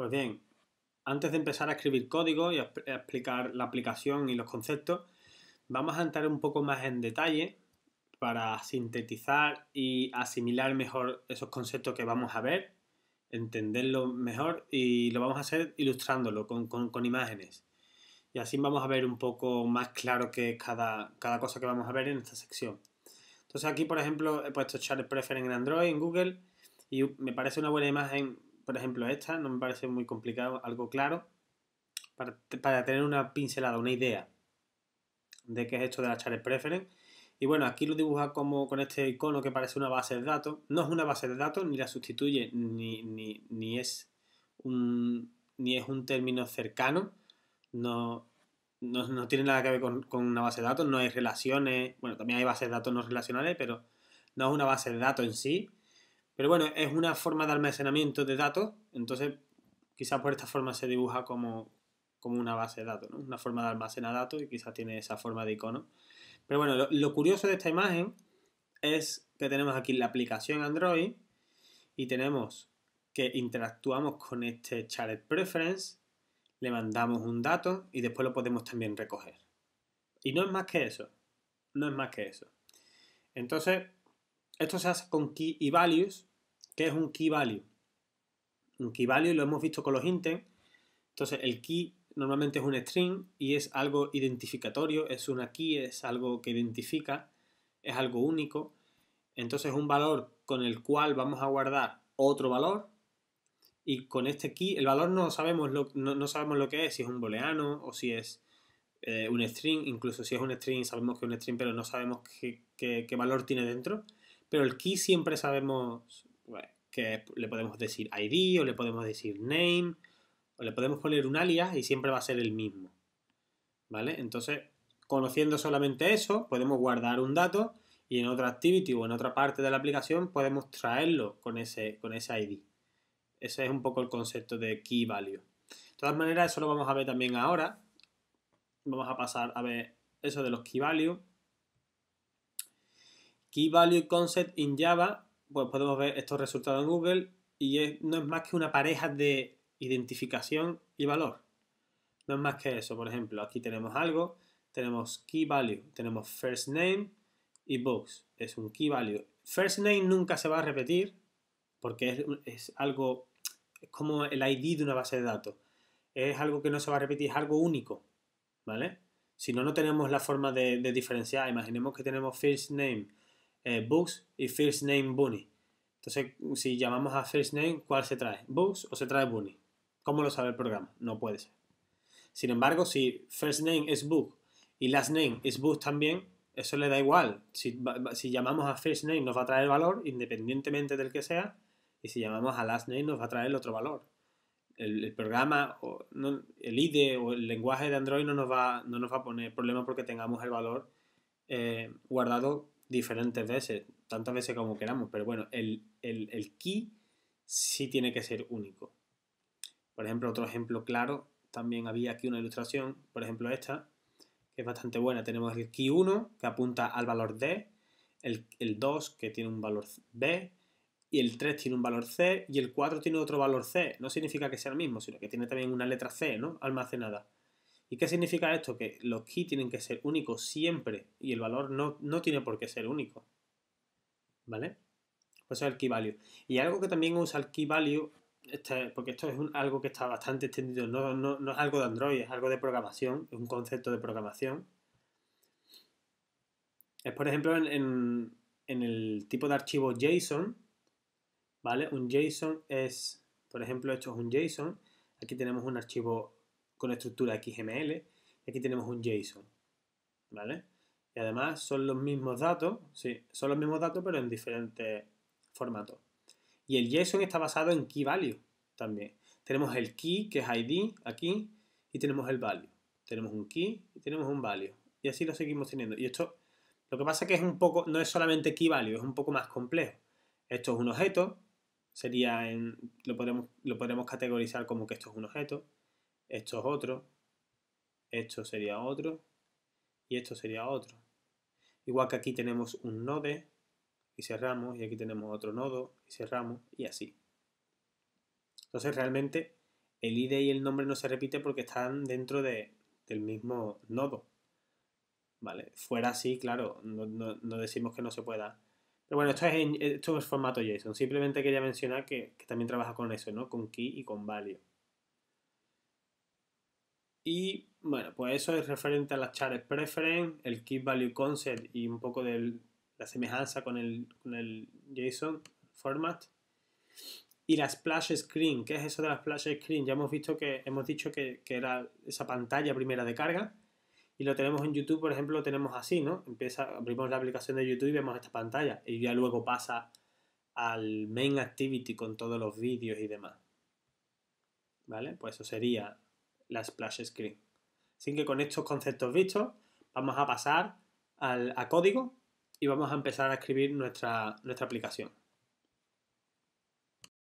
Pues bien, antes de empezar a escribir código y a explicar la aplicación y los conceptos, vamos a entrar un poco más en detalle para sintetizar y asimilar mejor esos conceptos que vamos a ver, entenderlo mejor y lo vamos a hacer ilustrándolo con, imágenes. Y así vamos a ver un poco más claro que cada, cada cosa que vamos a ver en esta sección. Entonces aquí, por ejemplo, he puesto Charles Prefer en Android, en Google, y me parece una buena imagen por ejemplo esta, no me parece muy complicado, algo claro, para, tener una pincelada, una idea de qué es esto de las chares Preference. Y bueno, aquí lo dibuja como con este icono que parece una base de datos. No es una base de datos, ni la sustituye, ni, es, un, ni es un término cercano. No, tiene nada que ver con, una base de datos, no hay relaciones. Bueno, también hay bases de datos no relacionales, pero no es una base de datos en sí. Pero bueno, es una forma de almacenamiento de datos, entonces quizás por esta forma se dibuja como, como una base de datos, una forma de almacenar datos y quizás tiene esa forma de icono. Pero bueno, lo, curioso de esta imagen es que tenemos aquí la aplicación Android y tenemos que interactuamos con este Shared Preference, le mandamos un dato y después lo podemos también recoger. Y no es más que eso, no es más que eso. Entonces, esto se hace con key y values ¿Qué es un key value? Un key value lo hemos visto con los intents. Entonces, el key normalmente es un string y es algo identificatorio, es una key, es algo que identifica, es algo único. Entonces, es un valor con el cual vamos a guardar otro valor y con este key, el valor no sabemos lo, no, sabemos lo que es, si es un booleano o si es eh, un string, incluso si es un string sabemos que es un string, pero no sabemos qué valor tiene dentro. Pero el key siempre sabemos que le podemos decir ID o le podemos decir name o le podemos poner un alias y siempre va a ser el mismo. ¿Vale? Entonces, conociendo solamente eso, podemos guardar un dato y en otra activity o en otra parte de la aplicación podemos traerlo con ese, con ese ID. Ese es un poco el concepto de key value. De todas maneras, eso lo vamos a ver también ahora. Vamos a pasar a ver eso de los key value. Key value concept in Java pues podemos ver estos resultados en Google y no es más que una pareja de identificación y valor. No es más que eso. Por ejemplo, aquí tenemos algo, tenemos key value, tenemos first name y books. Es un key value. First name nunca se va a repetir porque es, algo, es como el ID de una base de datos. Es algo que no se va a repetir, es algo único. ¿Vale? Si no, no tenemos la forma de diferenciar. Imaginemos que tenemos first name eh, Books y First Name Bunny. Entonces, si llamamos a First Name, ¿cuál se trae? Books o se trae Bunny? ¿Cómo lo sabe el programa? No puede ser. Sin embargo, si First Name es Book y Last Name es Book también, eso le da igual. Si, llamamos a First Name nos va a traer valor independientemente del que sea y si llamamos a Last Name nos va a traer el otro valor. El, programa, o, el IDE o el lenguaje de Android no nos, va, no nos va a poner problema porque tengamos el valor eh, guardado diferentes veces, tantas veces como queramos, pero bueno, el, el, el key sí tiene que ser único. Por ejemplo, otro ejemplo claro, también había aquí una ilustración, por ejemplo esta, que es bastante buena. Tenemos el key 1 que apunta al valor D, el, el 2 que tiene un valor B, y el 3 tiene un valor C, y el 4 tiene otro valor C. No significa que sea el mismo, sino que tiene también una letra C, ¿no? Almacenada. ¿Y qué significa esto? Que los key tienen que ser únicos siempre y el valor no, tiene por qué ser único. ¿Vale? Pues es el key value. Y algo que también usa el key value, este, porque esto es algo que está bastante extendido, no, es algo de Android, es algo de programación, es un concepto de programación. Es por ejemplo en el tipo de archivo JSON, ¿vale? Un JSON es, por ejemplo, esto es un JSON. Aquí tenemos un archivo con estructura XML. Aquí tenemos un JSON, ¿vale? Y además son los mismos datos, sí, son los mismos datos pero en diferentes formatos. Y el JSON está basado en key value también. Tenemos el key, que es ID, aquí, y tenemos el value. Tenemos un key y tenemos un value. Y así lo seguimos teniendo. Y esto, lo que pasa es que es un poco, no es solamente key value, es un poco más complejo. Esto es un objeto, sería en, lo podemos, lo podemos categorizar como que esto es un objeto. Esto es otro. Esto sería otro. Y esto sería otro. Igual que aquí tenemos un node y cerramos. Y aquí tenemos otro nodo y cerramos. Y así. Entonces realmente el ID y el nombre no se repite porque están dentro de, del mismo nodo. ¿Vale? Fuera así, claro, no, decimos que no se pueda. Pero bueno, esto es, en, esto formato JSON. Simplemente quería mencionar que, que también trabaja con eso, ¿no? Con key y con value. Y bueno, pues eso es referente a las chares preference, el key value concept y un poco de la semejanza con el, con JSON format. Y la splash screen, ¿qué es eso de la splash screen? Ya hemos visto que hemos dicho que, era esa pantalla primera de carga. Y lo tenemos en YouTube, por ejemplo, lo tenemos así, ¿no? Empieza, abrimos la aplicación de YouTube y vemos esta pantalla. Y ya luego pasa al main activity con todos los vídeos y demás. ¿Vale? Pues eso sería la splash screen. Así que con estos conceptos vistos, vamos a pasar al, a código y vamos a empezar a escribir nuestra, nuestra aplicación.